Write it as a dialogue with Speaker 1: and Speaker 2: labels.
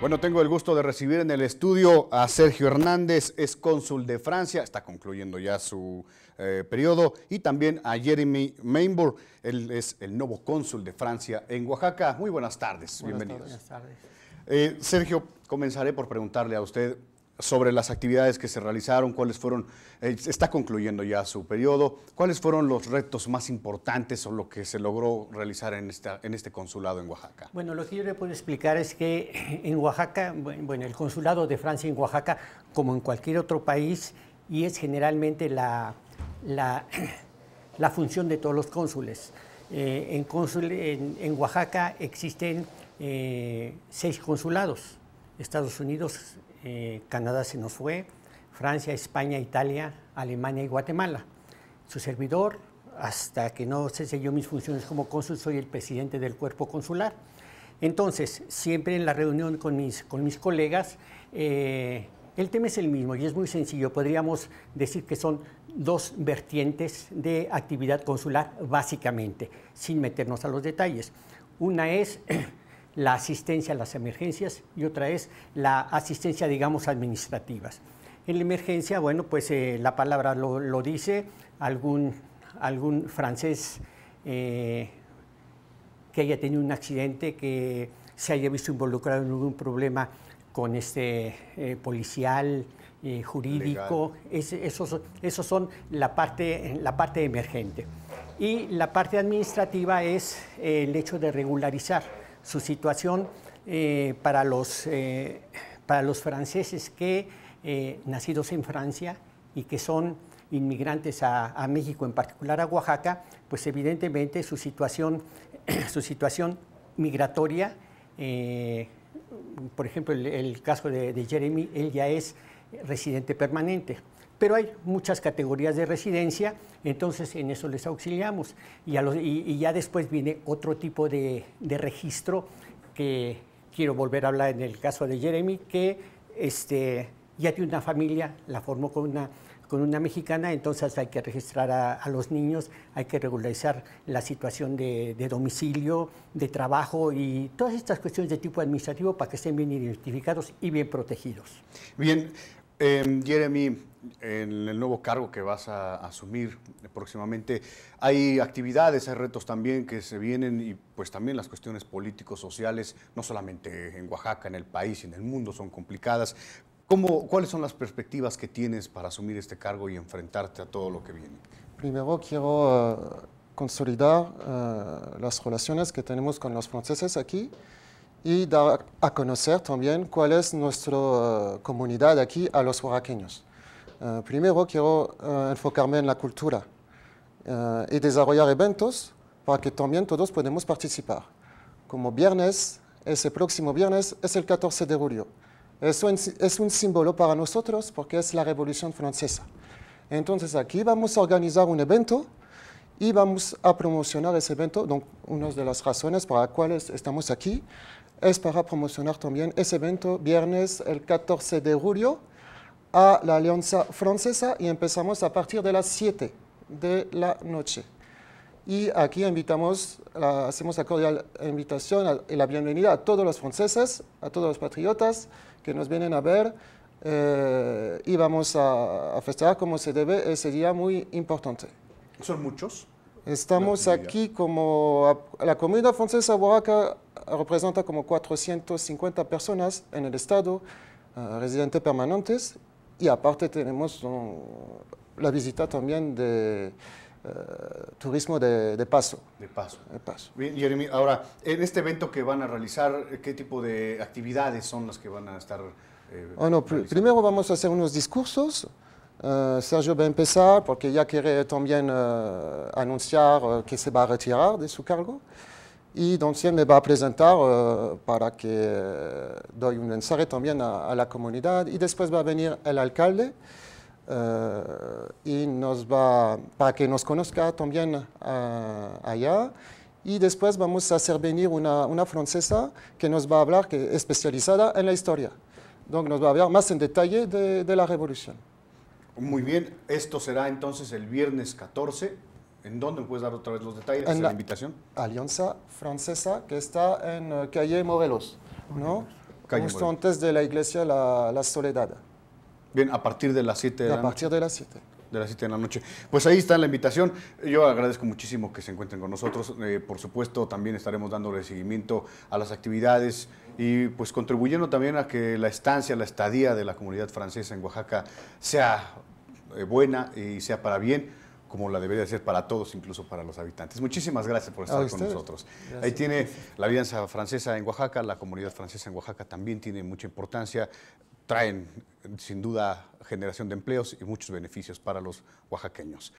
Speaker 1: Bueno, tengo el gusto de recibir en el estudio a Sergio Hernández, es cónsul de Francia, está concluyendo ya su eh, periodo, y también a Jeremy Mainbourg, él es el nuevo cónsul de Francia en Oaxaca. Muy buenas tardes, bienvenidos. tardes. Eh, Sergio, comenzaré por preguntarle a usted sobre las actividades que se realizaron, cuáles fueron, eh, está concluyendo ya su periodo, cuáles fueron los retos más importantes o lo que se logró realizar en, este consulado en Oaxaca.
Speaker 2: Bueno, lo que yo le puedo explicar es que en Oaxaca, bueno, el consulado de Francia en Oaxaca, como en cualquier otro país, y es generalmente la, función de todos los cónsules. Eh, en, Oaxaca existen eh, seis consulados, Estados Unidos, eh, Canadá se nos fue, Francia, España, Italia, Alemania y Guatemala. Su servidor, hasta que no cese yo mis funciones como cónsul, soy el presidente del cuerpo consular. Entonces, siempre en la reunión con mis, con mis colegas, eh, el tema es el mismo y es muy sencillo. Podríamos decir que son dos vertientes de actividad consular, básicamente, sin meternos a los detalles. Una es la asistencia a las emergencias y otra es la asistencia, digamos, administrativas. En la emergencia, bueno, pues eh, la palabra lo, dice, algún, algún francés eh, que haya tenido un accidente, que se haya visto involucrado en algún problema con este eh, policial, jurídico, es, esos, son la parte, la parte emergente. Y la parte administrativa es el hecho de regularizar su situación eh, para, los, eh, para los franceses que, eh, nacidos en Francia y que son inmigrantes a, México, en particular a Oaxaca, pues evidentemente su situación, su situación migratoria, por ejemplo, el, caso de Jeremy, él ya es residente permanente pero hay muchas categorías de residencia, entonces en eso les auxiliamos. Y, ya después viene otro tipo de, registro que quiero volver a hablar en el caso de Jeremy, que este, ya tiene una familia, la formó con una, con una mexicana, entonces hay que registrar a, los niños, hay que regularizar la situación de, domicilio, de trabajo y todas estas cuestiones de tipo administrativo para que estén bien identificados y bien protegidos.
Speaker 1: Bien, eh, Jeremy, en el nuevo cargo que vas a asumir próximamente. Hay actividades, hay retos también que se vienen y pues también las cuestiones políticos, sociales, no solamente en Oaxaca, en el país y en el mundo son complicadas. ¿Cómo, ¿Cuáles son las perspectivas que tienes para asumir este cargo y enfrentarte a todo lo que viene?
Speaker 3: Primero quiero eh, consolidar eh, las relaciones que tenemos con los franceses aquí y dar a conocer también cuál es nuestra eh, comunidad aquí a los oaxaqueños. Eh, primero quiero eh, enfocarme en la cultura eh, y desarrollar eventos para que también todos podamos participar. Como viernes, ese próximo viernes es el 14 de julio. Eso es un símbolo para nosotros porque es la Revolución Francesa. Entonces aquí vamos a organizar un evento y vamos a promocionar ese evento. una de las razones para las cuales estamos aquí es para promocionar también ese evento viernes el 14 de julio a la Alianza Francesa y empezamos a partir de las 7 de la noche. Y aquí invitamos, hacemos la cordial invitación y la bienvenida a todos los franceses, a todos los patriotas que nos vienen a ver eh, y vamos a, festejar como se debe ese día muy importante. ¿Son muchos? Estamos aquí como, la comunidad francesa Boraca representa como 450 personas en el estado, eh, residentes permanentes, y aparte tenemos la visita también de eh, turismo de, paso. De paso. De paso.
Speaker 1: Bien, Jeremy, ahora, en este evento que van a realizar, ¿qué tipo de actividades son las que van a estar... Eh, ah,
Speaker 3: primero vamos a hacer unos discursos. Eh, Sergio va a empezar porque ya quiere también anunciar que se va a retirar de su cargo y Doncien me va a presentar euh, para que euh, doy un mensaje también a, la comunidad y después va a venir el alcalde eh, y nos va para que nos conozca también eh, allá y después vamos a hacer venir una, una, francesa que nos va a hablar que especializada en la historia. Entonces nos va a hablar más en detalle de, de la revolución.
Speaker 1: Muy bien, esto será entonces el viernes 14 ¿En dónde puedes dar otra vez los detalles de la,
Speaker 3: invitación? Alianza Francesa, que está en eh, calle Morelos, ¿no? Calle Justo antes de la iglesia La, la Soledad.
Speaker 1: Bien, a partir de las 7 de la A partir de las 7 de las 7 de la noche. Pues ahí está la invitación. Yo agradezco muchísimo que se encuentren con nosotros. Eh, por supuesto, también estaremos dándole seguimiento a las actividades y pues contribuyendo también a que la estancia, la estadía de la comunidad francesa en Oaxaca sea eh, buena y sea para bien como la debería ser para todos, incluso para los habitantes. Muchísimas gracias por estar con nosotros. Ahí tiene la Alianza Francesa en Oaxaca, la comunidad francesa en Oaxaca también tiene mucha importancia, traen sin duda generación de empleos y muchos beneficios para los oaxaqueños.